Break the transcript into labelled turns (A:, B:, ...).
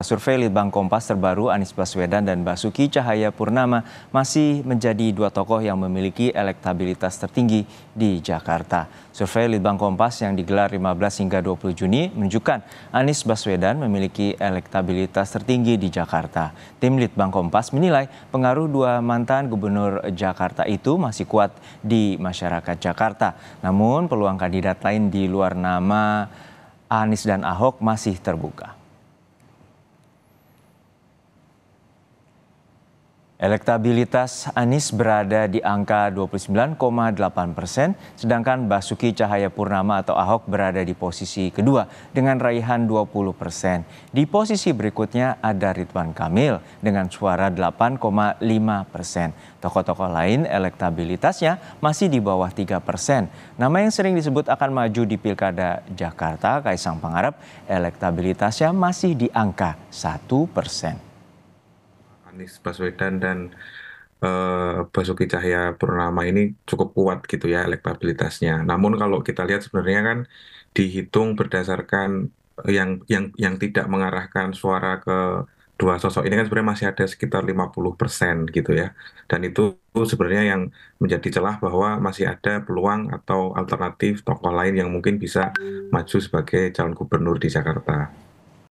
A: Survei Litbang Kompas terbaru Anies Baswedan dan Basuki Cahaya Purnama masih menjadi dua tokoh yang memiliki elektabilitas tertinggi di Jakarta. Survei Litbang Kompas yang digelar 15 hingga 20 Juni menunjukkan Anies Baswedan memiliki elektabilitas tertinggi di Jakarta. Tim Litbang Kompas menilai pengaruh dua mantan gubernur Jakarta itu masih kuat di masyarakat Jakarta. Namun peluang kandidat lain di luar nama Anies dan Ahok masih terbuka. Elektabilitas Anies berada di angka 29,8 persen, sedangkan Basuki Cahaya Purnama atau Ahok berada di posisi kedua dengan raihan 20 persen. Di posisi berikutnya ada Ridwan Kamil dengan suara 8,5 persen. Tokoh-tokoh lain elektabilitasnya masih di bawah 3 persen. Nama yang sering disebut akan maju di Pilkada Jakarta, Kaisang Pangarep, elektabilitasnya masih di angka 1 persen.
B: Anies Baswedan dan eh, Basuki Cahaya Purnama ini cukup kuat gitu ya elektabilitasnya. Namun kalau kita lihat sebenarnya kan dihitung berdasarkan yang yang yang tidak mengarahkan suara ke dua sosok ini kan sebenarnya masih ada sekitar 50% gitu ya. Dan itu sebenarnya yang menjadi celah bahwa masih ada peluang atau alternatif tokoh lain yang mungkin bisa maju sebagai calon gubernur di Jakarta.